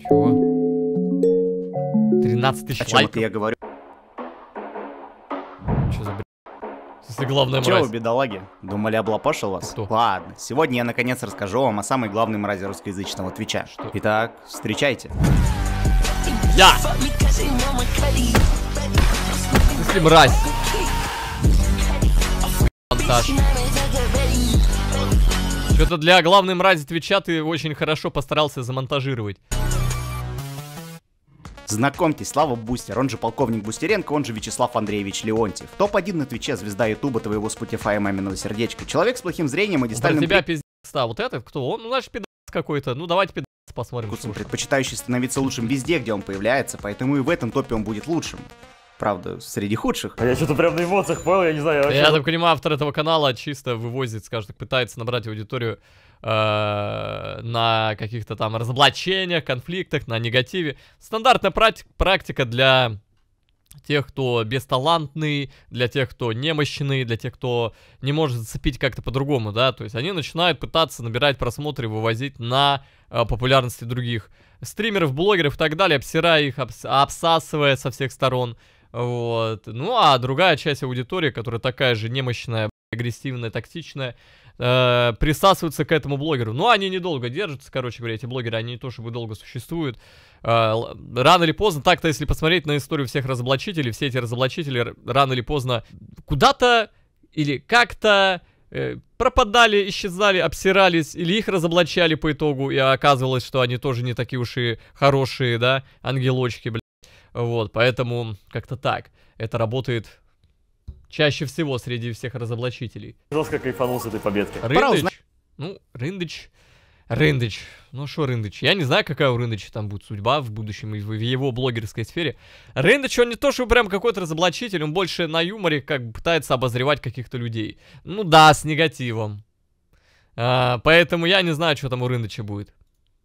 Чего? 13 тысяч О лайков. это я говорю? Что за бред? Если главная Че мразь. бедолаги? Думали, облапошил вас? Кто? Ладно, сегодня я наконец расскажу вам о самой главной мразе русскоязычного Твича. Что? Итак, встречайте. Я! Если мразь. Монтаж. Что-то для главной мрази Твича ты очень хорошо постарался замонтажировать. Знакомьтесь, Слава Бустер, он же полковник Бустеренко, он же Вячеслав Андреевич Леонтьев. Топ-1 на Твиче, звезда Ютуба, твоего Спотифая маминого сердечка. Человек с плохим зрением и дистальным... Про тебя пиздец, да, вот этот кто? Он, ну, значит, пидорас какой-то. Ну, давайте пидорас посмотрим. Куцин, предпочитающий становиться лучшим везде, где он появляется, поэтому и в этом топе он будет лучшим правда, среди худших. А я что-то прям на эмоциях понял, я не знаю. Я, вообще... я так понимаю, автор этого канала чисто вывозит, скажем так, пытается набрать аудиторию э, на каких-то там разоблачениях, конфликтах, на негативе. Стандартная практика для тех, кто бесталантный, для тех, кто немощный, для тех, кто не может зацепить как-то по-другому, да, то есть они начинают пытаться набирать просмотры, вывозить на э, популярности других стримеров, блогеров и так далее, обсирая их, обсасывая со всех сторон, вот. Ну, а другая часть аудитории, которая такая же немощная, агрессивная, токсичная, э, присасываются к этому блогеру. Но ну, они недолго держатся, короче говоря, эти блогеры, они не то чтобы долго существуют. Э, рано или поздно, так-то если посмотреть на историю всех разоблачителей, все эти разоблачители рано или поздно куда-то или как-то э, пропадали, исчезали, обсирались, или их разоблачали по итогу, и оказывалось, что они тоже не такие уж и хорошие, да, ангелочки, блядь. Вот, поэтому как-то так. Это работает чаще всего среди всех разоблачителей. Жестко кайфанул с этой победкой. Рындыч. Ну, Рындыч. Рындыч. Ну что Рындыч? Я не знаю, какая у Рындыча там будет судьба в будущем и в его блогерской сфере. Рындыч, он не то, что прям какой-то разоблачитель, он больше на юморе как бы пытается обозревать каких-то людей. Ну да, с негативом. А, поэтому я не знаю, что там у Рындыча будет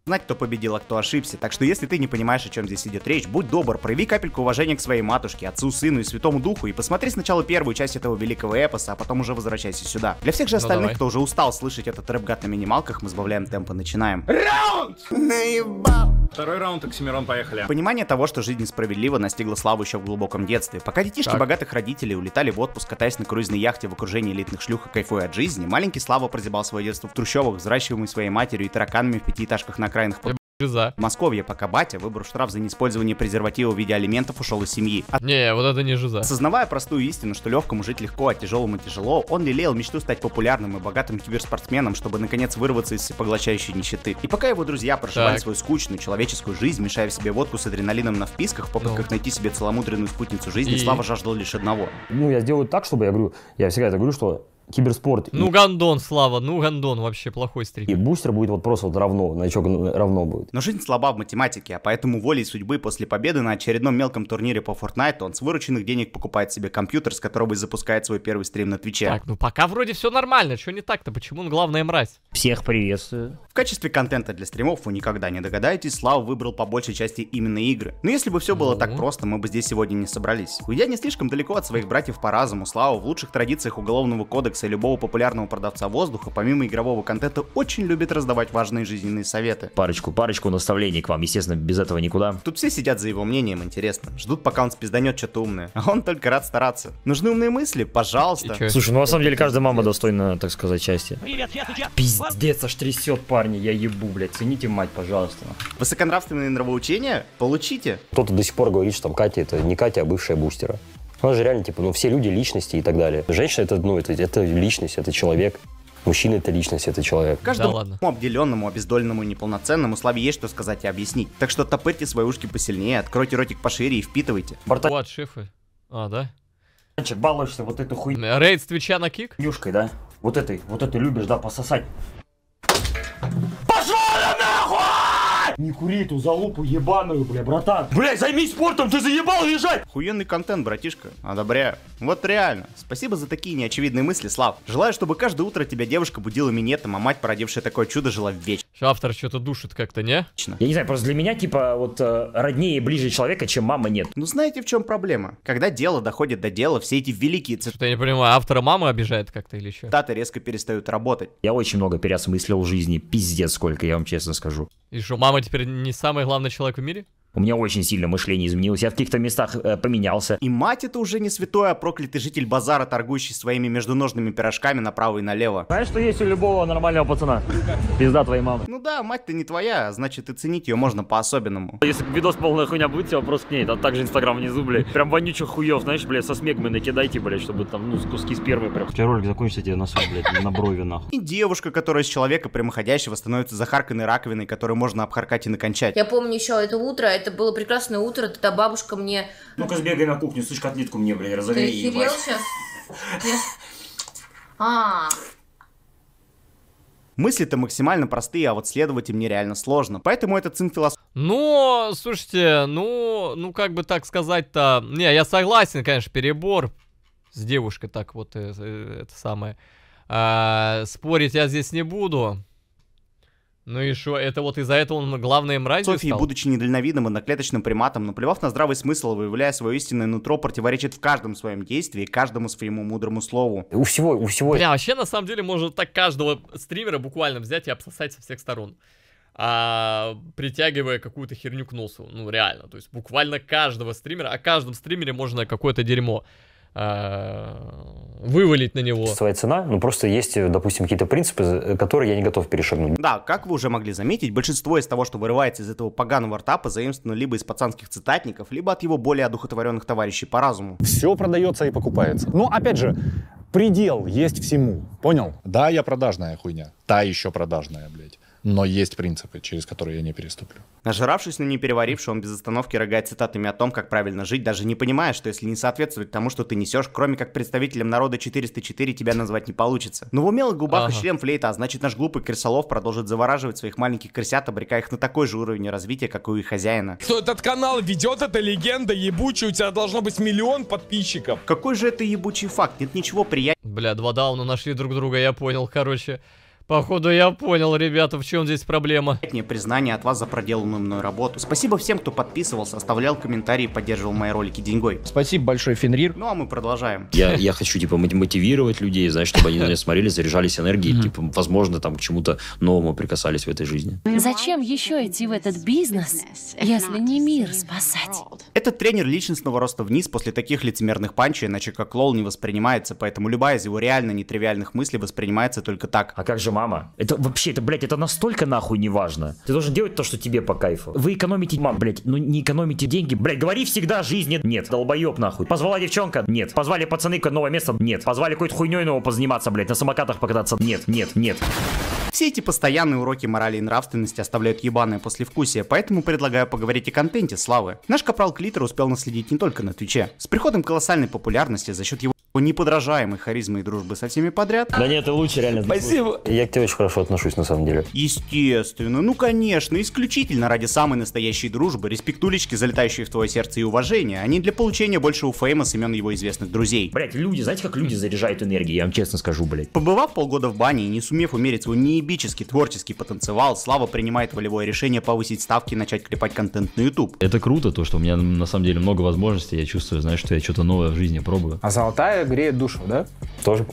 знать, кто победил, а кто ошибся. Так что если ты не понимаешь, о чем здесь идет речь, будь добр, прояви капельку уважения к своей матушке, отцу, сыну и святому духу и посмотри сначала первую часть этого великого эпоса, а потом уже возвращайся сюда. Для всех же ну, остальных, ну, кто уже устал слышать этот рэп-гад на минималках, мы сбавляем темп и начинаем. Раунд! Наебал! Второй раунд, Оксимирон, поехали. Понимание того, что жизнь несправедлива, настигла славу еще в глубоком детстве. Пока детишки так. богатых родителей улетали в отпуск, катаясь на круизной яхте в окружении элитных шлюх и кайфуя от жизни, маленький Слава прозябал свое детство в трущобах, взращиваемый своей матерью и тараканами в пятиэтажках на окраинах под... За. В Москве пока батя, выбрал штраф за неиспользование презерватива в виде алиментов, ушел из семьи. От... Не, вот это не жиза. Осознавая простую истину, что легкому жить легко, а тяжелому тяжело, он лелеял мечту стать популярным и богатым киберспортсменом, чтобы наконец вырваться из всепоглощающей нищеты. И пока его друзья проживали так. свою скучную человеческую жизнь, мешая в себе водку с адреналином на вписках, в попытках ну. найти себе целомудренную спутницу жизни, и... Слава жаждал лишь одного. Ну, я сделаю так, чтобы, я говорю, я всегда это говорю, что киберспорт. Ну, и... гандон, Слава, ну, гандон, вообще плохой стрим. И бустер будет вот просто вот равно, значок равно будет. Но жизнь слаба в математике, а поэтому волей судьбы после победы на очередном мелком турнире по Fortnite он с вырученных денег покупает себе компьютер, с которого и запускает свой первый стрим на Твиче. Так, ну пока вроде все нормально, что не так-то, почему он главная мразь? Всех приветствую. В качестве контента для стримов вы никогда не догадаетесь, Слава выбрал по большей части именно игры. Но если бы все было так ну. просто, мы бы здесь сегодня не собрались. Уйдя не слишком далеко от своих братьев по разуму, Слава в лучших традициях уголовного кодекса Яндекса и любого популярного продавца воздуха, помимо игрового контента, очень любит раздавать важные жизненные советы. Парочку, парочку наставлений к вам, естественно, без этого никуда. Тут все сидят за его мнением, интересно. Ждут, пока он спизданет что-то умное. А он только рад стараться. Нужны умные мысли? Пожалуйста. Слушай, ну на самом деле каждая мама достойна, так сказать, счастья. Привет, я сейчас... Пиздец, аж трясет, парни, я ебу, блядь. Цените мать, пожалуйста. Высоконравственные нравоучения? Получите. Кто-то до сих пор говорит, что там Катя это не Катя, а бывшая бустера. У нас же реально, типа, ну, все люди личности и так далее. Женщина — это, ну, это, это личность, это человек. Мужчина — это личность, это человек. Каждому да ладно. обделенному, обездоленному неполноценному славе есть что сказать и объяснить. Так что топырьте свои ушки посильнее, откройте ротик пошире и впитывайте. Борта... Вот, шифы. А, да? Значит, балуешься вот эту хуйню. Рейд с Твича на кик? Нюшкой, да? Вот этой, вот этой любишь, да, пососать. Не кури эту залупу ебаную, бля, братан. Бля, займись спортом, ты заебал лежать. Хуенный контент, братишка. Одобряю. Вот реально. Спасибо за такие неочевидные мысли, Слав. Желаю, чтобы каждое утро тебя девушка будила минетом, а мать, породившая такое чудо, жила вечно. автор что-то душит как-то, не? Я не знаю, просто для меня, типа, вот э, роднее и ближе человека, чем мама нет. Ну знаете, в чем проблема? Когда дело доходит до дела, все эти великие цитаты... Что-то я не понимаю, автора мама обижает как-то или что? Цитаты резко перестают работать. Я очень много переосмыслил жизни, пиздец сколько, я вам честно скажу. И что, мама теперь не самый главный человек в мире? У меня очень сильно мышление изменилось, я в каких-то местах э, поменялся. И мать это уже не святой, а проклятый житель базара, торгующий своими междуножными пирожками направо и налево. Знаешь, что есть у любого нормального пацана? Пизда твоей мамы. Ну да, мать-то не твоя, а значит и ценить ее можно по-особенному. Если видос полная хуйня будет, тебе вопрос к ней, а также инстаграм внизу, блядь. Прям вонючих хуев, знаешь, блядь, со смегмы накидайте, блядь, чтобы там, ну, куски спермы прям. Вчера ролик закончится тебе на свой, блядь, на брови нахуй. И девушка, которая из человека прямоходящего становится захарканной раковиной, которую можно обхаркать и накончать. Я помню еще это утро, это было прекрасное утро, тогда бабушка мне... Ну-ка сбегай на кухню, слышь, котлетку мне, блядь, разогрей. Ты охерел сейчас? А, Мысли-то максимально простые, а вот следовать им нереально сложно. Поэтому это цинфилос. Ну, слушайте, ну, ну как бы так сказать-то... Не, я согласен, конечно, перебор с девушкой так вот, э, э, это самое. А, спорить я здесь не буду. Ну и что, это вот из-за этого он главный мразью Софья, стал? будучи недальновидным одноклеточным приматом, наплевав на здравый смысл, выявляя свое истинное нутро, противоречит в каждом своем действии, каждому своему мудрому слову. У всего, у всего... Бля, вообще, на самом деле, можно так каждого стримера буквально взять и обсосать со всех сторон. А, притягивая какую-то херню к носу. Ну, реально. То есть, буквально каждого стримера, о каждом стримере можно какое-то дерьмо Э, вывалить на него. Своя цена, ну просто есть, допустим, какие-то принципы, э, которые я не готов перешагнуть. Да, как вы уже могли заметить, большинство из того, что вырывается из этого поганого ртапа, заимствовано либо из пацанских цитатников, либо от его более одухотворенных товарищей по разуму. Все продается и покупается. Но ну, опять же, предел есть всему, понял? Да, я продажная хуйня. Та еще продажная, блядь но есть принципы, через которые я не переступлю. Нажравшись, но не переваривший, он без остановки рогает цитатами о том, как правильно жить, даже не понимая, что если не соответствует тому, что ты несешь, кроме как представителем народа 404 тебя назвать не получится. Но в умелых губах ага. и шлем флейта, а значит наш глупый крысолов продолжит завораживать своих маленьких крысят, обрекая их на такой же уровень развития, как и хозяина. Кто этот канал ведет, эта легенда ебучая, у тебя должно быть миллион подписчиков. Какой же это ебучий факт? Нет ничего приятного. Бля, два дауна нашли друг друга, я понял, короче. Походу я понял, ребята, в чем здесь проблема. Мне признание от вас за проделанную мной работу. Спасибо всем, кто подписывался, оставлял комментарии поддерживал мои ролики деньгой. Спасибо большое, Фенрир. Ну а мы продолжаем. Я, я хочу, типа, мотивировать людей, знаешь, чтобы они на меня смотрели, заряжались энергией, типа, возможно, там к чему-то новому прикасались в этой жизни. Зачем еще идти в этот бизнес, если не мир спасать? Этот тренер личностного роста вниз после таких лицемерных панчей, иначе как лол не воспринимается, поэтому любая из его реально нетривиальных мыслей воспринимается только так. А как же мама. Это вообще, это, блядь, это настолько нахуй не важно. Ты должен делать то, что тебе по кайфу. Вы экономите, мам, блядь, ну не экономите деньги. Блядь, говори всегда жизни. Нет, долбоеб нахуй. Позвала девчонка? Нет. Позвали пацаны к новое место? Нет. Позвали какой-то хуйней нового позаниматься, блядь, на самокатах покататься? Нет, нет, нет. Все эти постоянные уроки морали и нравственности оставляют ебаное послевкусие, поэтому предлагаю поговорить о контенте Славы. Наш капрал Клитер успел наследить не только на Твиче. С приходом колоссальной популярности за счет его неподражаемой харизмы и дружбы со всеми подряд. Да нет, это лучше реально. Спасибо. Я к тебе очень хорошо отношусь, на самом деле. Естественно. Ну, конечно, исключительно ради самой настоящей дружбы, респектулечки, залетающие в твое сердце и уважение, а не для получения большего фейма с имен его известных друзей. Блять, люди, знаете, как люди заряжают энергию? я вам честно скажу, блять. Побывав полгода в бане и не сумев умерить свой не заебически творчески потанцевал, Слава принимает волевое решение повысить ставки и начать клепать контент на YouTube. Это круто, то, что у меня на самом деле много возможностей, я чувствую, знаешь, что я что-то новое в жизни пробую. А золотая греет душу, да? Тоже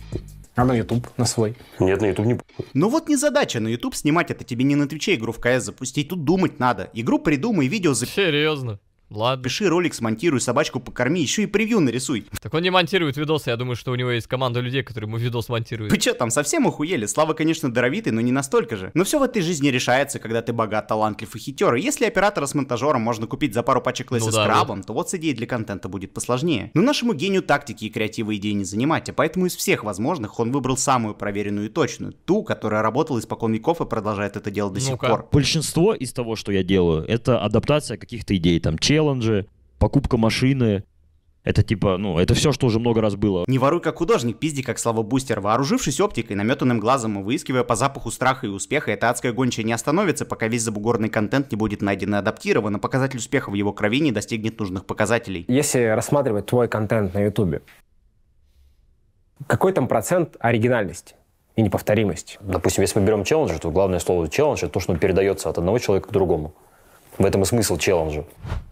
а на YouTube, на свой? Нет, на YouTube не Ну вот не задача на YouTube снимать, это тебе не на Твиче игру в КС запустить, тут думать надо. Игру придумай, видео запиши. Серьезно? Ладно. Пиши ролик, смонтируй, собачку покорми, еще и превью нарисуй. Так он не монтирует видосы, я думаю, что у него есть команда людей, которые ему видос монтируют. Вы че там, совсем охуели? Слава, конечно, даровитый, но не настолько же. Но все в этой жизни решается, когда ты богат, талантлив и хитер. если оператора с монтажером можно купить за пару пачек лейса ну, да, с крабом, вот. то вот с идеей для контента будет посложнее. Но нашему гению тактики и креативы идеи не занимать, а поэтому из всех возможных он выбрал самую проверенную и точную, ту, которая работала испокон веков и продолжает это делать до ну сих пор. Большинство из того, что я делаю, это адаптация каких-то идей, там, чел челленджи, покупка машины. Это типа, ну, это все, что уже много раз было. Не воруй как художник, пизди как слава бустер. Вооружившись оптикой, наметанным глазом и выискивая по запаху страха и успеха, эта адская гончая не остановится, пока весь забугорный контент не будет найден и адаптирован, а показатель успеха в его крови не достигнет нужных показателей. Если рассматривать твой контент на ютубе, какой там процент оригинальности? и неповторимость. Допустим, если мы берем челлендж, то главное слово челлендж это то, что передается от одного человека к другому. В этом и смысл челленджа.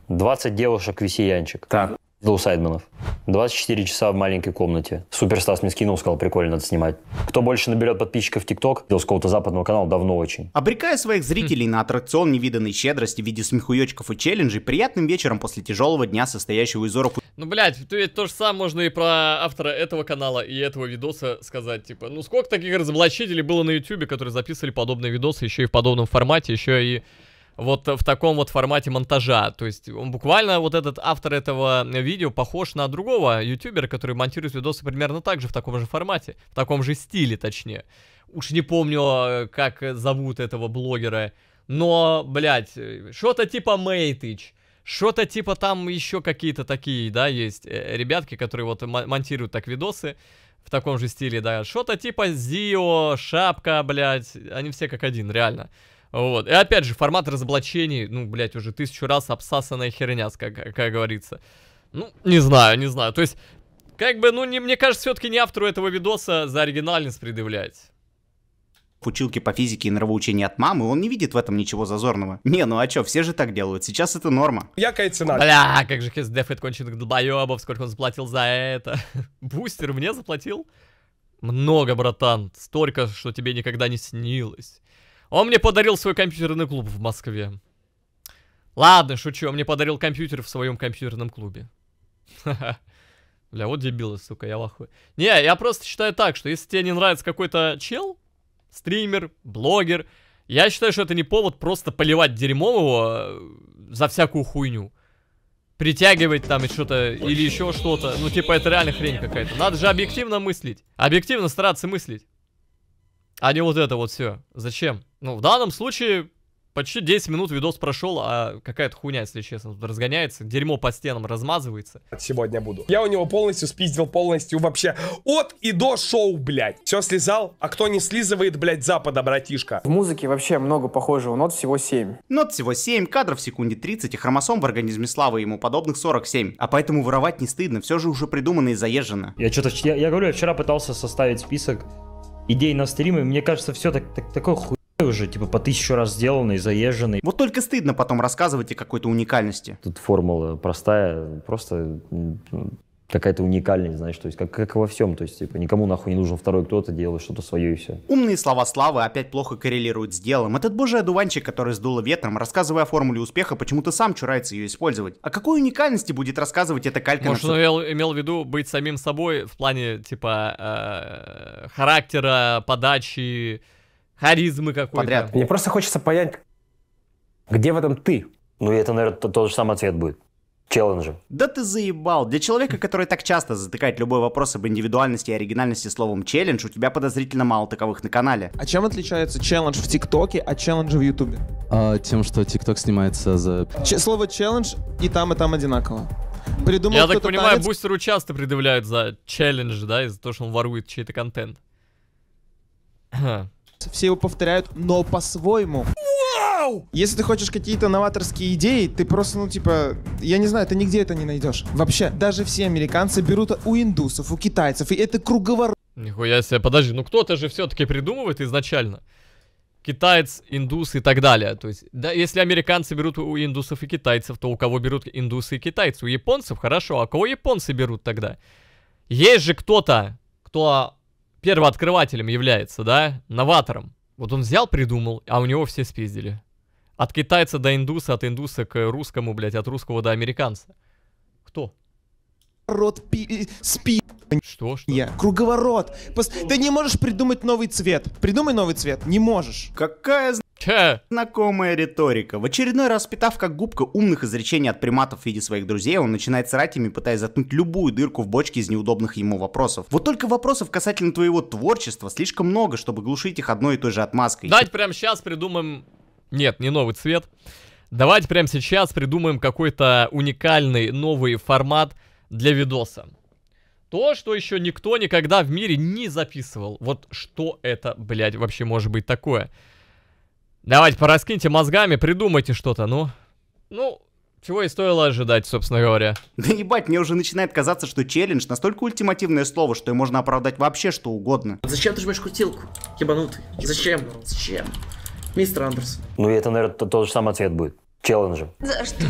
20 девушек весельянчик. Так. До Сайдманов. 24 часа в маленькой комнате. Суперстас мне скинул, сказал, прикольно, надо снимать. Кто больше наберет подписчиков в ТикТок, делал с какого-то западного канала давно очень. Обрекая своих зрителей хм. на аттракцион невиданной щедрости в виде смехуёчков и челленджей, приятным вечером после тяжелого дня, состоящего из уроков ну, блядь, то, то же самое можно и про автора этого канала и этого видоса сказать, типа, ну сколько таких разоблачителей было на Ютубе, которые записывали подобные видосы еще и в подобном формате, еще и вот в таком вот формате монтажа. То есть он буквально вот этот автор этого видео похож на другого ютубера, который монтирует видосы примерно так же, в таком же формате, в таком же стиле точнее. Уж не помню, э, как зовут этого блогера, но, блядь, э, что-то типа Мейтыч. Что-то типа там еще какие-то такие, да, есть э, ребятки, которые вот монтируют так видосы в таком же стиле, да. Что-то типа Зио, Шапка, блядь, они все как один, реально. Вот. И опять же, формат разоблачений, ну, блядь, уже тысячу раз обсасанная херня, как, как говорится. Ну, не знаю, не знаю. То есть, как бы, ну, не, мне кажется, все-таки не автору этого видоса за оригинальность предъявлять училки по физике и нравоучения от мамы, он не видит в этом ничего зазорного. Не, ну а чё, все же так делают, сейчас это норма. Якая цена. Бля, как же Хездеф это конченых долбоебов, сколько он заплатил за это. Бустер мне заплатил? Много, братан, столько, что тебе никогда не снилось. Он мне подарил свой компьютерный клуб в Москве. Ладно, шучу, он мне подарил компьютер в своем компьютерном клубе. Бля, вот дебилы, сука, я лохуй. Не, я просто считаю так, что если тебе не нравится какой-то чел, стример, блогер, я считаю, что это не повод просто поливать дерьмом его э, за всякую хуйню. Притягивать там и что-то, или еще что-то. Ну, типа, это реально хрень какая-то. Надо же объективно мыслить. Объективно стараться мыслить. А не вот это вот все. Зачем? Ну, в данном случае почти 10 минут видос прошел, а какая-то хуйня, если честно, разгоняется, дерьмо по стенам размазывается. Сегодня буду. Я у него полностью спиздил, полностью вообще от и до шоу, блядь. Все слезал, а кто не слизывает, блядь, запада, братишка. В музыке вообще много похожего, нот всего 7. Нот всего 7, кадров в секунде 30 и хромосом в организме Славы ему подобных 47. А поэтому воровать не стыдно, все же уже придумано и заезжено. Я что-то, я, я говорю, я вчера пытался составить список идей на стримы, мне кажется, все так, так, такое хуй уже, типа, по тысячу раз сделанный, заезженный. Вот только стыдно потом рассказывать о какой-то уникальности. Тут формула простая, просто какая-то уникальность, знаешь, то есть как, как во всем, то есть типа никому нахуй не нужен второй кто-то, делает что-то свое и все. Умные слова Славы опять плохо коррелируют с делом. Этот божий одуванчик, который сдуло ветром, рассказывая о формуле успеха, почему-то сам чурается ее использовать. А какой уникальности будет рассказывать эта калька? Может, на... он имел, имел в виду быть самим собой в плане, типа, э, характера, подачи, харизмы какой-то. Подряд. Мне просто хочется понять, где в этом ты? Ну, и это, наверное, тот, тот же самый ответ будет челленджем. Да ты заебал. Для человека, который так часто затыкает любой вопрос об индивидуальности и оригинальности словом челлендж, у тебя подозрительно мало таковых на канале. А чем отличается челлендж в ТикТоке от челленджа в Ютубе? А, тем, что ТикТок снимается за... Ч- слово челлендж и там, и там одинаково. Придумал Я так понимаю, танец... бустеру часто предъявляют за челлендж, да, из-за того, что он ворует чей-то контент. Все его повторяют, но по-своему. Если ты хочешь какие-то новаторские идеи, ты просто, ну, типа, я не знаю, ты нигде это не найдешь. Вообще, даже все американцы берут у индусов, у китайцев, и это круговорот. Нихуя себе, подожди, ну кто-то же все-таки придумывает изначально. Китаец, индус и так далее. То есть, да, если американцы берут у индусов и китайцев, то у кого берут индусы и китайцы? У японцев? Хорошо, а кого японцы берут тогда? Есть же кто-то, кто первооткрывателем является, да, новатором. Вот он взял, придумал, а у него все спиздили. От китайца до индуса, от индуса к русскому, блядь, от русского до американца. Кто? рот пи... спи... Что? Что? Я. Круговорот. Пос... Ты не можешь придумать новый цвет. Придумай новый цвет. Не можешь. Какая Че? Знакомая риторика. В очередной раз питав как губка умных изречений от приматов в виде своих друзей, он начинает срать ими, пытаясь заткнуть любую дырку в бочке из неудобных ему вопросов. Вот только вопросов касательно твоего творчества слишком много, чтобы глушить их одной и той же отмазкой. Давайте прямо сейчас придумаем... Нет, не новый цвет. Давайте прямо сейчас придумаем какой-то уникальный новый формат для видоса. То, что еще никто никогда в мире не записывал. Вот что это, блядь, вообще может быть такое? Давайте, пораскиньте мозгами, придумайте что-то, ну. Ну, чего и стоило ожидать, собственно говоря. Да ебать, мне уже начинает казаться, что челлендж настолько ультимативное слово, что и можно оправдать вообще что угодно. Зачем ты жмешь крутилку? Ебанутый. Зачем? Зачем? Мистер Андерсон. Ну, это, наверное, тот, тот же самый ответ будет. Челленджем. За что?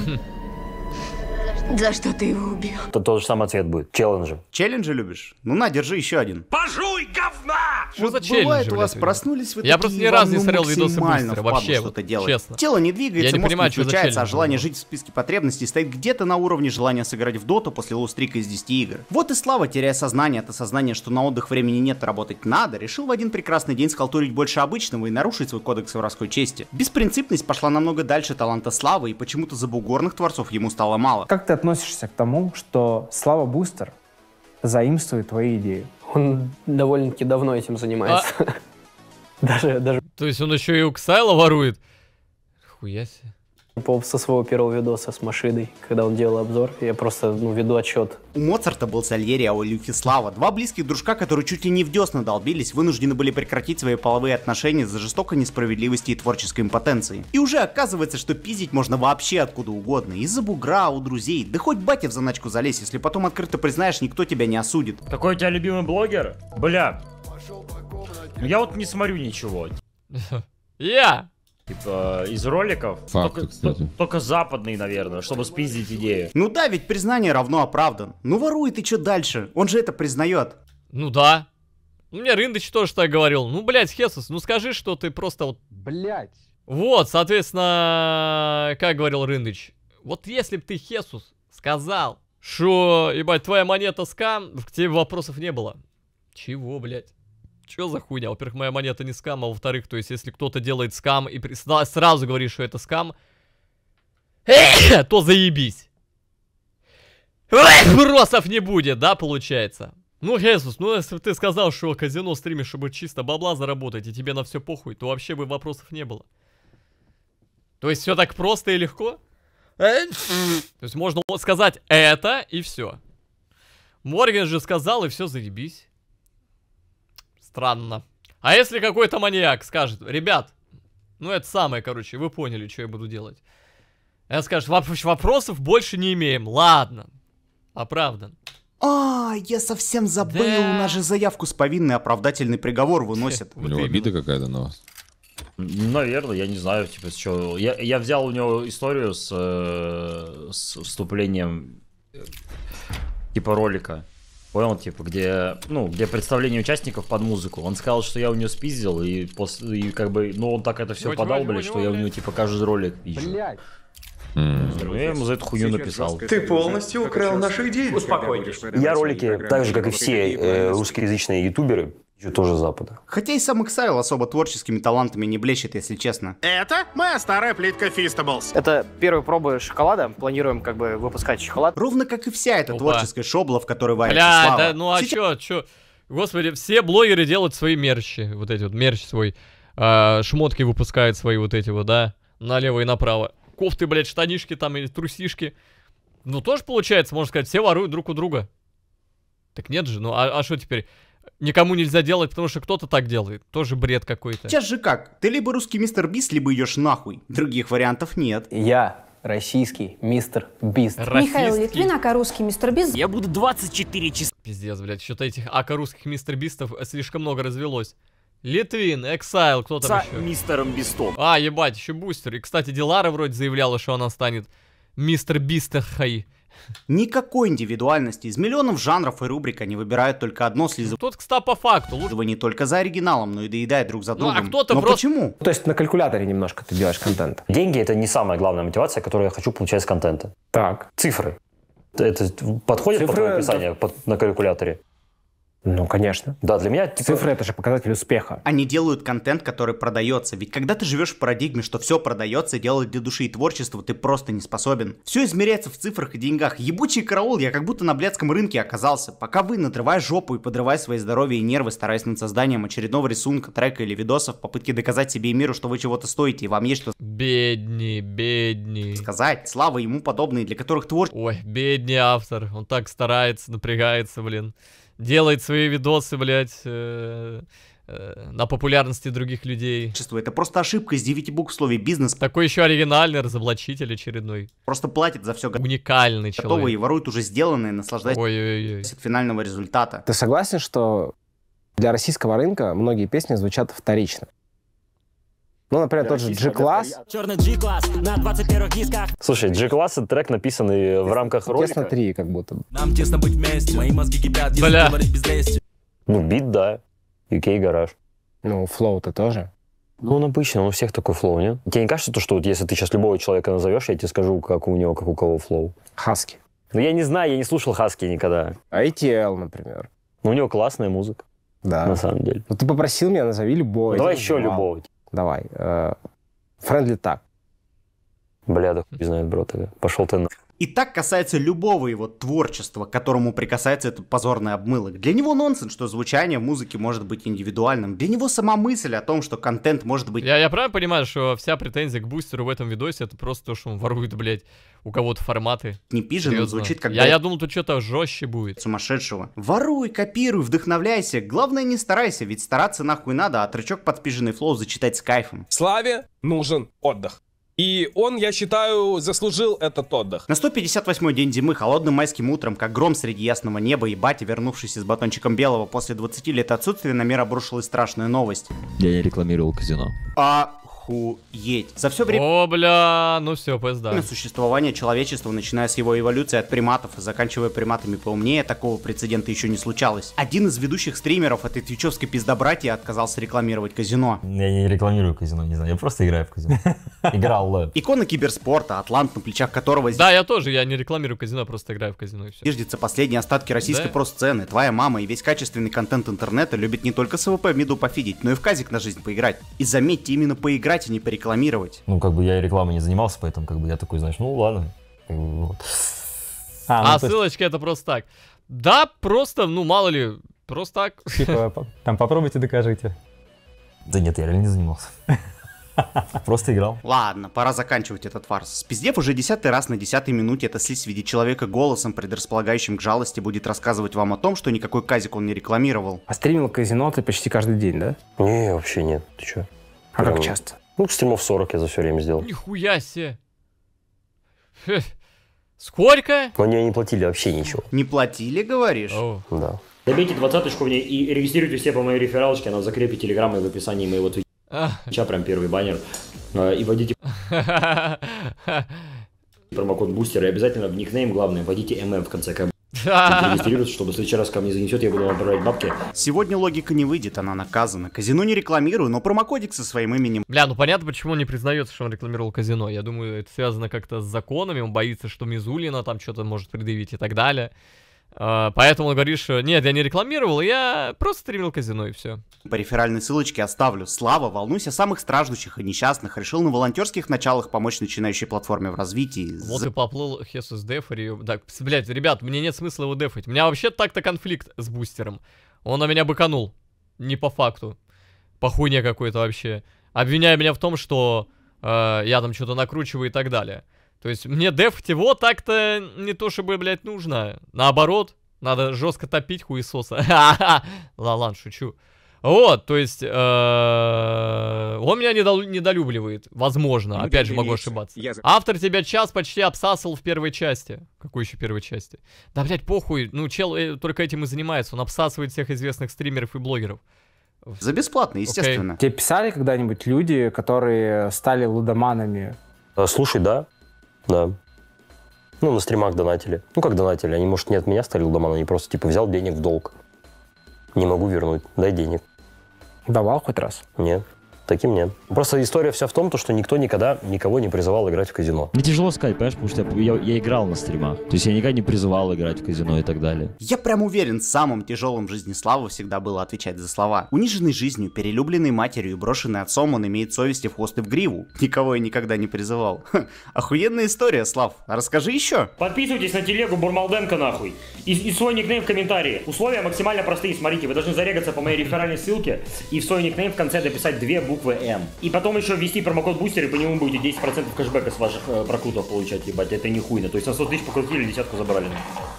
За что ты его убил? Это тот же самый ответ будет. Челленджи. Челленджи любишь? Ну на, держи еще один. Пожуй говна! Что вот за челленджи, бывает, у вас блядь? проснулись вы Я просто ни разу не ну, смотрел видосы быстро, вообще, что-то вот, делать. честно. Тело не двигается, Я не мозг понимаю, не включается, а желание было. жить в списке потребностей стоит где-то на уровне желания сыграть в доту после лоустрика из 10 игр. Вот и Слава, теряя сознание, от осознания, что на отдых времени нет, работать надо, решил в один прекрасный день схалтурить больше обычного и нарушить свой кодекс воровской чести. Беспринципность пошла намного дальше таланта Славы, и почему-то забугорных творцов ему стало мало. Как-то относишься к тому, что Слава Бустер заимствует твои идеи? Он довольно-таки давно этим занимается. А... Даже, даже... То есть он еще и у Ксайла ворует? Хуя себе. Со своего первого видоса с машиной, когда он делал обзор, я просто, ну, веду отчет. У Моцарта был Сальери, а у Люки Слава. Два близких дружка, которые чуть ли не в десна долбились, вынуждены были прекратить свои половые отношения за жестокой несправедливости и творческой импотенции. И уже оказывается, что пиздить можно вообще откуда угодно. Из-за бугра, у друзей, да хоть батя в заначку залезь, если потом открыто признаешь, никто тебя не осудит. Какой у тебя любимый блогер? Бля. Я вот не смотрю ничего. Я! типа, из роликов. Факт, только, кстати. только западный, наверное, чтобы спиздить идею. Ну да, ведь признание равно оправдан. Ну ворует и что дальше? Он же это признает. Ну да. У меня Рындыч тоже так говорил. Ну, блядь, Хесус, ну скажи, что ты просто вот... Блядь. Вот, соответственно, как говорил Рындыч, вот если бы ты, Хесус, сказал, что, ебать, твоя монета скам, к тебе вопросов не было. Чего, блядь? Че за хуйня? Во-первых, моя монета не скам, а во-вторых, то есть, если кто-то делает скам и при... сразу говорит, что это скам, то заебись. Вопросов не будет, да, получается? Ну, Хесус, ну если бы ты сказал, что казино стримишь, чтобы чисто бабла заработать, и тебе на все похуй, то вообще бы вопросов не было. То есть все так просто и легко? Э, то есть можно сказать это и все. Морген же сказал, и все, заебись. Странно. А если какой-то маньяк скажет, ребят, ну это самое, короче, вы поняли, что я буду делать. Я а скажу, вопросов больше не имеем, ладно. Оправдан. А, а, я совсем забыл, да. у нас же заявку с повинной оправдательный приговор выносят. У него обида какая-то на вас. Наверное, я не знаю, типа, что. Я, я взял у него историю с, э, с вступлением э, типа ролика. Понял, типа, где, ну, где представление участников под музыку. Он сказал, что я у него спиздил, и, после, и как бы, ну, он так это все типа подал, блядь, что я у типа него, типа, каждый ролик вижу. Mm. Я ему за эту хуйню написал. Ты полностью украл наши идеи. Успокойтесь. Я ролики, так же, как и все э, русскоязычные ютуберы, еще тоже Запада. Хотя и сам Exile особо творческими талантами не блещет, если честно. Это моя старая плитка Фистаблс. Это первые пробы шоколада. Планируем как бы выпускать шоколад. Ровно как и вся эта Опа. творческая шобла, в которой варится Бля, слава. да ну а Сейчас... чё, чё? Господи, все блогеры делают свои мерчи. Вот эти вот, мерч свой. А, шмотки выпускают свои вот эти вот, да? Налево и направо. Кофты, блядь, штанишки там или трусишки. Ну тоже получается, можно сказать, все воруют друг у друга. Так нет же, ну а, а что а теперь? никому нельзя делать, потому что кто-то так делает. Тоже бред какой-то. Сейчас же как? Ты либо русский мистер Бис, либо идешь нахуй. Других вариантов нет. Я российский мистер Бист. Михаил Литвин, ака русский мистер Бис. Я буду 24 часа. Пиздец, блядь, что-то этих ака русских мистер Бистов э, слишком много развелось. Литвин, Эксайл, кто там еще? мистером Бистом. А, ебать, еще бустер. И, кстати, Дилара вроде заявляла, что она станет мистер Бистахой. Никакой индивидуальности. Из миллионов жанров и рубрик они выбирают только одно слизывание. Тот, кстати, по факту. Лучше... не только за оригиналом, но и доедает друг за другом. Ну, а кто-то но просто... почему? То есть на калькуляторе немножко ты делаешь контент. Деньги — это не самая главная мотивация, которую я хочу получать с контента. Так. Цифры. Это подходит Цифры... по твоему описанию да. под, на калькуляторе? Ну, конечно. Да, для меня... Типа... Цифры — это же показатель успеха. Они делают контент, который продается. Ведь когда ты живешь в парадигме, что все продается, делать для души и творчества, ты просто не способен. Все измеряется в цифрах и деньгах. Ебучий караул, я как будто на блядском рынке оказался. Пока вы, надрывая жопу и подрывая свои здоровье и нервы, стараясь над созданием очередного рисунка, трека или видосов, попытке доказать себе и миру, что вы чего-то стоите, и вам есть что... Бедни, бедни. Сказать, слава ему подобные, для которых творчество... Ой, бедный автор, он так старается, напрягается, блин делает свои видосы, блядь, э, э, на популярности других людей. Это просто ошибка из 9 букв в слове «бизнес». Такой еще оригинальный разоблачитель очередной. Просто платит за все Уникальный готовое человек. и ворует уже сделанные, наслаждаясь Ой -ой -ой. от финального результата. Ты согласен, что для российского рынка многие песни звучат вторично? Ну, например, тот же G-класс. Черный G-класс на 21 дисках. Слушай, G-класс — это трек, написанный в рамках ролика. Тесно три, как будто. Нам тесно быть вместе, мои мозги кипят, если Бля. говорить без лести. Ну, бит, да. Икей гараж. Ну, флоу-то тоже. Ну, он обычный, он у всех такой флоу, нет? Тебе не кажется, то, что вот если ты сейчас любого человека назовешь, я тебе скажу, как у него, как у кого флоу? Хаски. Ну, я не знаю, я не слушал Хаски никогда. ATL, а например. Ну, у него классная музыка. Да. На самом деле. Ну, ты попросил меня, назови любого. Ну, давай еще любого. Давай. Френдли э, так. Бля, да хуй знает, бро, тогда. Пошел ты нахуй. И так касается любого его творчества, к которому прикасается этот позорный обмылок. Для него нонсенс, что звучание музыки может быть индивидуальным. Для него сама мысль о том, что контент может быть... Я, я правильно понимаю, что вся претензия к бустеру в этом видосе это просто то, что он ворует, блядь, у кого-то форматы. Не пижен, звучит как... Я, я думал, тут что-то жестче будет. Сумасшедшего. Воруй, копируй, вдохновляйся. Главное, не старайся, ведь стараться нахуй надо, а трючок под пиженный флоу зачитать с кайфом. Славе нужен отдых. И он, я считаю, заслужил этот отдых. На 158-й день зимы, холодным майским утром, как гром среди ясного неба, и батя, вернувшийся с батончиком белого после 20 лет отсутствия, на мир обрушилась страшная новость. Я не рекламировал казино. А Охуеть. За все время... О, бля, ну все, поезда. Существование человечества, начиная с его эволюции от приматов заканчивая приматами поумнее, такого прецедента еще не случалось. Один из ведущих стримеров этой твичевской пиздобратья отказался рекламировать казино. Я не рекламирую казино, не знаю, я просто играю в казино. Играл. Икона киберспорта, атлант, на плечах которого... Да, я тоже, я не рекламирую казино, просто играю в казино и все. Зиждется последние остатки российской да? Твоя мама и весь качественный контент интернета любит не только СВП в меду пофидить, но и в казик на жизнь поиграть. И заметьте, именно поиграть показать и не порекламировать. Ну, как бы я и рекламой не занимался, поэтому как бы я такой, знаешь, ну ладно. вот. А, а ну, а есть... ссылочка это просто так. Да, просто, ну мало ли, просто так. Типа, там попробуйте, докажите. Да нет, я реально не занимался. Просто играл. Ладно, пора заканчивать этот фарс. Спиздев уже десятый раз на десятой минуте, это слизь в виде человека голосом, предрасполагающим к жалости, будет рассказывать вам о том, что никакой казик он не рекламировал. А стримил казино ты почти каждый день, да? Не, вообще нет. Ты чё? А Прям... как часто? Ну, стримов 40 я за все время сделал. Нихуя себе. Сколько? Но они не платили вообще ничего. Не платили, говоришь? О. Да. Добейте двадцаточку в ней и регистрируйте все по моей рефералочке, она в закрепе в описании моего твиттера. А. Сейчас прям первый баннер. А, и вводите промокод бустера и обязательно в никнейм главное вводите ММ в конце как Типа, регистрируется, чтобы в следующий раз ко мне занесет, я буду вам брать бабки. Сегодня логика не выйдет, она наказана. Казино не рекламирую, но промокодик со своим именем. Бля, ну понятно, почему он не признается, что он рекламировал казино. Я думаю, это связано как-то с законами, он боится, что Мизулина там что-то может предъявить и так далее. А, поэтому он говорит, что э, нет, я не рекламировал, я просто стримил казино и все. По реферальной ссылочке оставлю. Слава, волнуйся самых страждущих и несчастных, решил на волонтерских началах помочь начинающей платформе в развитии. Вот и поплыл Хесус Дефари. Так, блядь, ребят, мне нет смысла его дефать. У меня вообще так-то конфликт с бустером. Он на меня быканул. Не по факту. По хуйне какой-то вообще. Обвиняя меня в том, что э, я там что-то накручиваю и так далее. То есть мне дефать его так-то не то чтобы, блядь, нужно. Наоборот, надо жестко топить хуесоса. Лалан, шучу. Вот, то есть, э, он меня недолюбливает, возможно, опять же могу ошибаться. Автор тебя час почти обсасывал в первой части. Какой еще первой части? Да, блядь, похуй, ну, чел э, только этим и занимается, он обсасывает всех известных стримеров и блогеров. За бесплатно, естественно. Тебе писали когда-нибудь люди, которые стали лудоманами? Э, слушай, да, да. Ну, на стримах донатили. Ну, как донатили? Они, может, не от меня стали лудоманы, они просто, типа, взял денег в долг. Не могу вернуть, дай денег. Давал хоть раз? Нет. Таким нет. Просто история вся в том, то, что никто никогда никого не призывал играть в казино. Мне тяжело сказать, понимаешь, потому что я, я, я играл на стримах. То есть я никогда не призывал играть в казино и так далее. Я прям уверен, самым тяжелым жизни Славы всегда было отвечать за слова. Униженный жизнью, перелюбленный матерью и брошенный отцом, он имеет совести в хвост и в гриву. Никого я никогда не призывал. Ха, хм, охуенная история, Слав. А расскажи еще. Подписывайтесь на телегу Бурмалденко нахуй. И, и свой никнейм в комментарии. Условия максимально простые, смотрите. Вы должны зарегаться по моей реферальной ссылке и в свой никнейм в конце дописать две буквы буквы М. И потом еще ввести промокод бустер, и по нему будете 10% кэшбэка с ваших э, прокрутов получать, ебать. Это не хуйно. То есть на 100 тысяч покрутили, десятку забрали.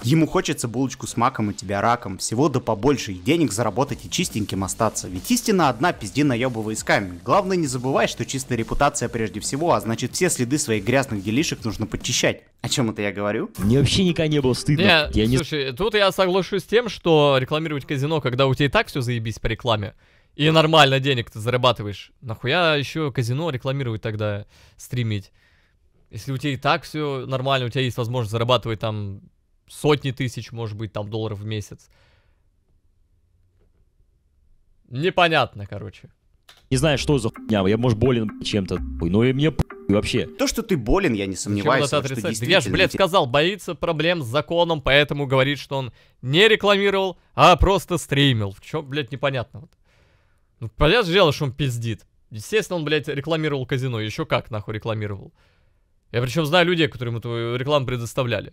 Ему хочется булочку с маком и тебя раком. Всего да побольше. И денег заработать и чистеньким остаться. Ведь истина одна, пизди наебывай с камень. Главное не забывай, что чистая репутация прежде всего, а значит все следы своих грязных делишек нужно подчищать. О чем это я говорю? Мне вообще никогда не было стыдно. Не, я слушай, не... тут я соглашусь с тем, что рекламировать казино, когда у тебя и так все заебись по рекламе, и нормально денег ты зарабатываешь. Нахуя еще казино рекламировать тогда, стримить? Если у тебя и так все нормально, у тебя есть возможность зарабатывать там сотни тысяч, может быть, там долларов в месяц. Непонятно, короче. Не знаю, что за хуйня, я, может, болен чем-то, но ну и мне вообще. То, что ты болен, я не сомневаюсь. Что действительно... Да я же, блядь, сказал, боится проблем с законом, поэтому говорит, что он не рекламировал, а просто стримил. В чем, блядь, непонятно. Вот. Ну, понятное дело, что он пиздит. Естественно, он, блядь, рекламировал казино. Еще как, нахуй, рекламировал. Я причем знаю людей, которым эту рекламу предоставляли.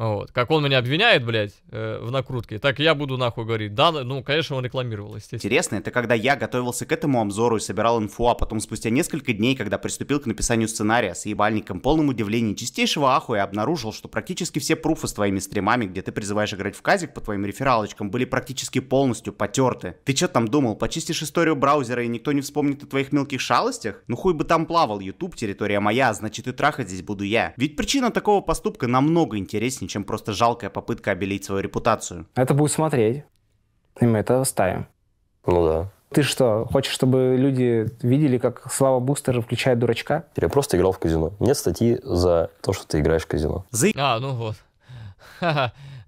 Вот. Как он меня обвиняет, блядь, э, в накрутке, так я буду нахуй говорить. Да, ну, конечно, он рекламировал, естественно. Интересно, это когда я готовился к этому обзору и собирал инфу, а потом спустя несколько дней, когда приступил к написанию сценария с ебальником, полным удивлением чистейшего ахуя, обнаружил, что практически все пруфы с твоими стримами, где ты призываешь играть в казик по твоим рефералочкам, были практически полностью потерты. Ты чё там думал, почистишь историю браузера и никто не вспомнит о твоих мелких шалостях? Ну хуй бы там плавал, YouTube территория моя, а значит и трахать здесь буду я. Ведь причина такого поступка намного интереснее, чем просто жалкая попытка обелить свою репутацию. Это будет смотреть. И мы это оставим. Ну да. Ты что, хочешь, чтобы люди видели, как Слава Бустер включает дурачка? Я просто играл в казино. Нет статьи за то, что ты играешь в казино. За... А, ну вот.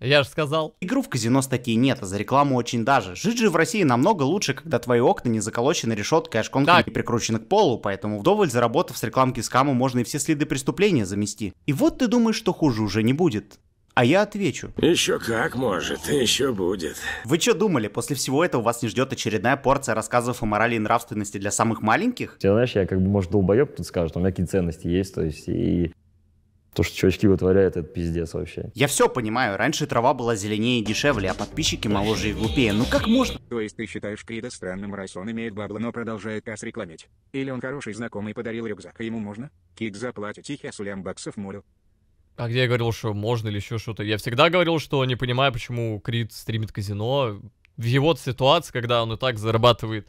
Я же сказал. Игру в казино статьи нет, а за рекламу очень даже. Жить же в России намного лучше, когда твои окна не заколочены решеткой, а шконки так. не прикручена к полу, поэтому вдоволь заработав с рекламки скама, можно и все следы преступления замести. И вот ты думаешь, что хуже уже не будет. А я отвечу. Еще как может, еще будет. Вы что думали, после всего этого вас не ждет очередная порция рассказов о морали и нравственности для самых маленьких? Ты знаешь, я как бы, может, долбоеб тут скажет, у меня какие ценности есть, то есть, и то, что чувачки вытворяют, это пиздец вообще. Я все понимаю, раньше трава была зеленее и дешевле, а подписчики моложе и глупее. Ну как можно? То есть ты считаешь Крида странным, раз он имеет бабло, но продолжает нас рекламить? Или он хороший знакомый подарил рюкзак, и ему можно? Кик заплатит их сулям баксов молю. А где я говорил, что можно или еще что-то? Я всегда говорил, что не понимаю, почему Крид стримит казино. В его ситуации, когда он и так зарабатывает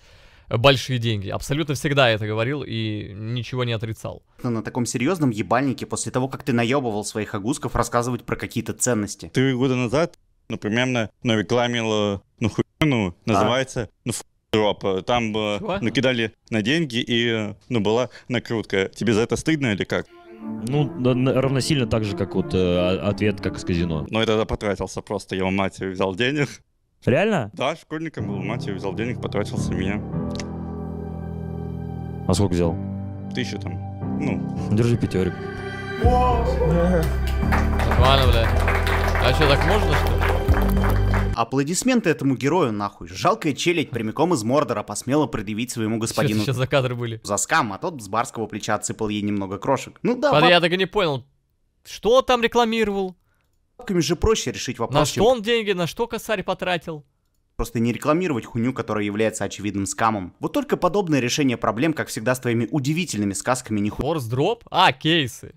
большие деньги. Абсолютно всегда я это говорил и ничего не отрицал. На таком серьезном ебальнике после того, как ты наебывал своих агусков рассказывать про какие-то ценности. Три года назад, ну, примерно, ну, рекламил, ну, хуйню, называется, а? ну, дропа. Там э, Чего? накидали на деньги и, э, ну, была накрутка. Тебе за это стыдно или как? Ну, равносильно так же, как вот э, ответ, как с казино. Ну, я тогда потратился просто. Я у матери взял денег. Реально? Да, школьником был, у матери взял денег, потратился мне. А сколько взял? Тысячу там. Ну. Держи пятерик. Нормально, блядь. А что, так можно, что ли? Аплодисменты этому герою, нахуй. Жалкая челядь прямиком из Мордора посмела предъявить своему господину. Сейчас за кадры были. За скам, а тот с барского плеча отсыпал ей немного крошек. Ну да. Под... Я так и не понял, что там рекламировал? Бабками же проще решить вопрос. На что чем... он деньги, на что косарь потратил? Просто не рекламировать хуйню, которая является очевидным скамом. Вот только подобное решение проблем, как всегда, с твоими удивительными сказками не хуй. Форс дроп? А, кейсы.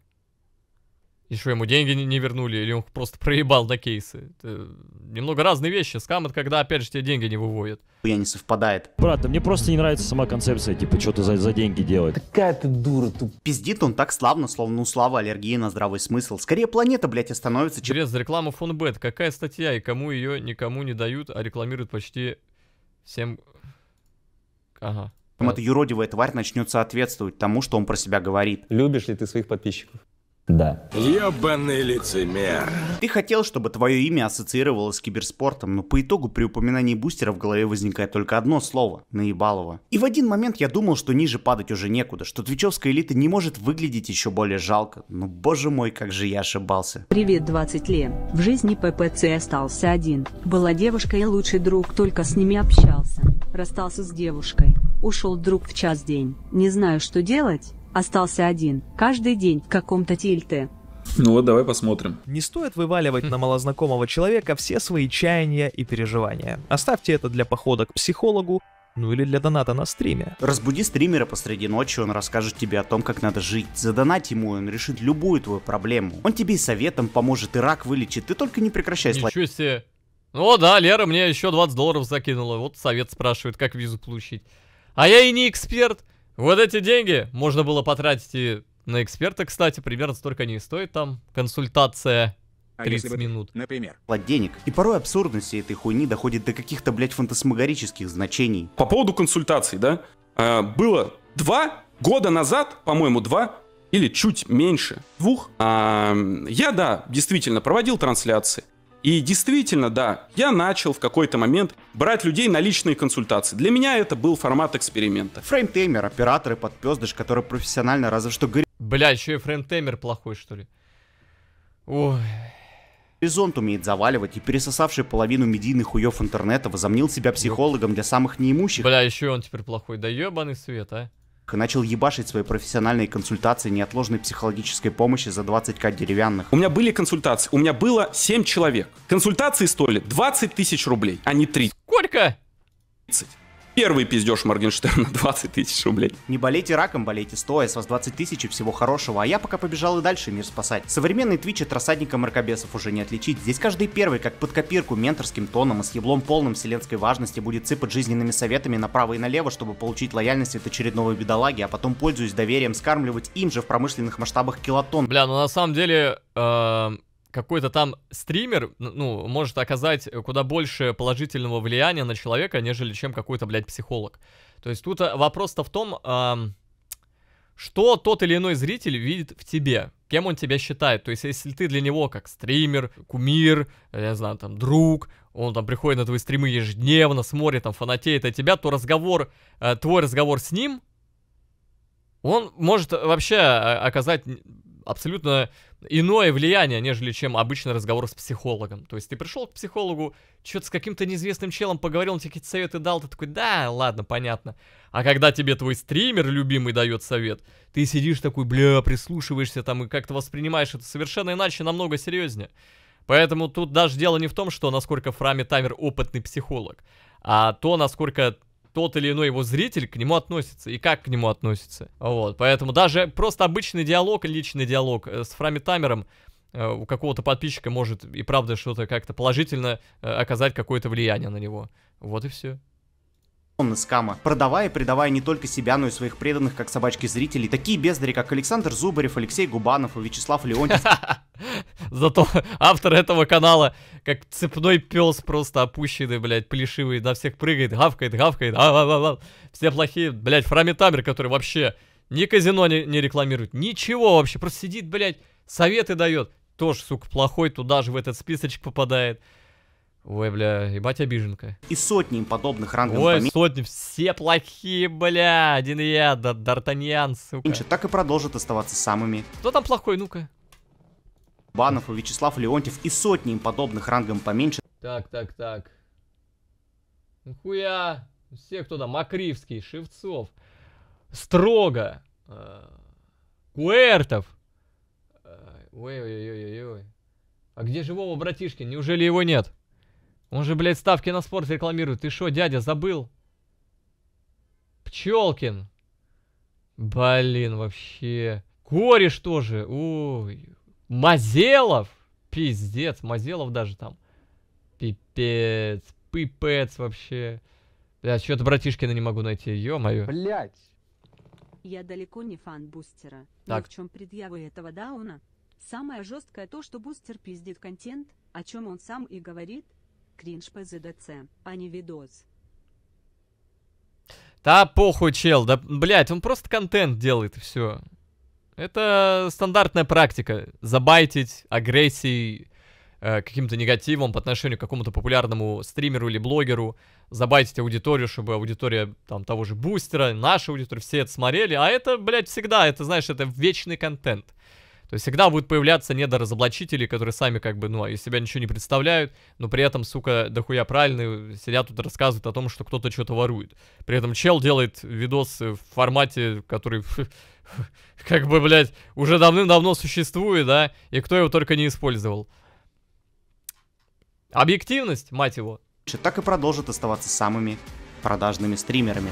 И что, ему деньги не вернули, или он просто проебал на кейсы? Это немного разные вещи. Скам это когда, опять же, тебе деньги не выводят. Я не совпадает. Брат, да мне просто не нравится сама концепция, типа, что ты за, за деньги делать. Какая ты дура, ты. Пиздит он так славно, словно у ну, Славы аллергия на здравый смысл. Скорее планета, блядь, остановится, чем... Через рекламу фонбет. Какая статья, и кому ее никому не дают, а рекламируют почти всем... Ага. Там эта юродивая тварь начнет соответствовать тому, что он про себя говорит. Любишь ли ты своих подписчиков? Да. Ёбаный лицемер. Ты хотел, чтобы твое имя ассоциировалось с киберспортом, но по итогу при упоминании бустера в голове возникает только одно слово – наебалово. И в один момент я думал, что ниже падать уже некуда, что твичевская элита не может выглядеть еще более жалко. Но боже мой, как же я ошибался. Привет, 20 лет. В жизни ППЦ остался один. Была девушка и лучший друг, только с ними общался. Расстался с девушкой. Ушел друг в час день. Не знаю, что делать, остался один, каждый день в каком-то тильте. Ну вот давай посмотрим. Не стоит вываливать на малознакомого человека все свои чаяния и переживания. Оставьте это для похода к психологу, ну или для доната на стриме. Разбуди стримера посреди ночи, он расскажет тебе о том, как надо жить. Задонать ему, он решит любую твою проблему. Он тебе и советом поможет, и рак вылечит. Ты только не прекращай Ничего себе. Ну да, Лера мне еще 20 долларов закинула. Вот совет спрашивает, как визу получить. А я и не эксперт. Вот эти деньги можно было потратить и на эксперта, кстати, примерно столько они и стоят там. Консультация 30 а минут. Бы, например. От денег. И порой абсурдность этой хуйни доходит до каких-то, блядь, фантасмагорических значений. По поводу консультаций, да? Э, было два года назад, по-моему, два или чуть меньше двух. Э, я, да, действительно проводил трансляции. И действительно, да, я начал в какой-то момент брать людей на личные консультации. Для меня это был формат эксперимента. Фреймтеймер, операторы и подпездыш, который профессионально разве что горит. Бля, еще и фреймтеймер плохой, что ли? Ой. Горизонт умеет заваливать, и пересосавший половину медийных хуев интернета возомнил себя психологом для самых неимущих. Бля, еще он теперь плохой, да ебаный свет, а? начал ебашить свои профессиональные консультации неотложной психологической помощи за 20к деревянных. У меня были консультации, у меня было 7 человек. Консультации стоили 20 тысяч рублей, а не 3. Сколько? 30. Первый пиздеж Моргенштерна 20 тысяч рублей. Не болейте раком, болейте стоя, с вас 20 тысяч и всего хорошего, а я пока побежал и дальше мир спасать. Современный твич от рассадника мракобесов уже не отличить, здесь каждый первый, как под копирку, менторским тоном и с еблом полным вселенской важности будет сыпать жизненными советами направо и налево, чтобы получить лояльность от очередного бедолаги, а потом, пользуясь доверием, скармливать им же в промышленных масштабах килотон. Бля, ну на самом деле, э, какой-то там стример, ну, может оказать э, куда больше положительного влияния на человека, нежели чем какой-то, блядь, психолог. То есть тут э, вопрос-то в том, эм, что тот или иной зритель видит в тебе, кем он тебя считает. То есть если ты для него как стример, кумир, э, я не знаю, там, друг, он там приходит на твои стримы ежедневно, смотрит, там, фанатеет от тебя, то разговор, э, твой разговор с ним, он может вообще оказать абсолютно иное влияние, нежели чем обычный разговор с психологом. То есть ты пришел к психологу, что-то с каким-то неизвестным челом поговорил, он тебе какие-то советы дал, ты такой, да, ладно, понятно. А когда тебе твой стример любимый дает совет, ты сидишь такой, бля, прислушиваешься там и как-то воспринимаешь это совершенно иначе, намного серьезнее. Поэтому тут даже дело не в том, что насколько Фрами Таймер опытный психолог, а то, насколько тот или иной его зритель к нему относится и как к нему относится. Вот, поэтому даже просто обычный диалог, личный диалог э, с фраметамером э, у какого-то подписчика может и правда что-то как-то положительно э, оказать какое-то влияние на него. Вот и все из скама, продавая и предавая не только себя, но и своих преданных как собачки зрителей, такие бездари, как Александр Зубарев, Алексей Губанов и Вячеслав Леонтьев. Зато автор этого канала, как цепной пес, просто опущенный, блядь, плешивый, на всех прыгает, гавкает, гавкает, а, а, а, а. все плохие, блядь, Фрами который вообще ни казино не, не рекламирует, ничего вообще, просто сидит, блядь, советы дает, тоже, сука, плохой, туда же в этот списочек попадает. Ой, бля, ебать обиженка. И сотни подобных рангов Ой, поменьше. сотни, все плохие, бля, один я, Д'Артаньян, сука. Меньше так и продолжат оставаться самыми. Кто там плохой, ну-ка? Банов и Вячеслав Леонтьев и сотни им подобных рангом поменьше. Так, так, так. Хуя. Все, кто там, Макривский, Шевцов, Строго, э, Куэртов. Э, ой-ой-ой-ой-ой. А где живого братишки? Неужели его нет? Он же, блядь, ставки на спорт рекламирует. Ты что, дядя, забыл? Пчелкин. Блин, вообще. Кореш тоже. Ой. Мазелов. Пиздец, Мазелов даже там. Пипец, пипец вообще. Я что-то братишкина не могу найти, ё-моё. Блять. Я далеко не фан бустера. Так. Но в чем предъява этого дауна? Самое жесткое то, что бустер пиздит контент, о чем он сам и говорит, Кринж ПЗДЦ, а не видос. Да похуй, чел, да, блядь, он просто контент делает и все. Это стандартная практика. Забайтить агрессией, э, каким-то негативом по отношению к какому-то популярному стримеру или блогеру. Забайтить аудиторию, чтобы аудитория там того же бустера, наша аудитория, все это смотрели. А это, блядь, всегда, это, знаешь, это вечный контент. То есть всегда будут появляться недоразоблачители, которые сами как бы, ну, из себя ничего не представляют, но при этом, сука, дохуя правильные, сидят тут рассказывают о том, что кто-то что-то ворует. При этом чел делает видос в формате, который, как бы, блядь, уже давным-давно существует, да, и кто его только не использовал. Объективность, мать его. Так и продолжат оставаться самыми продажными стримерами.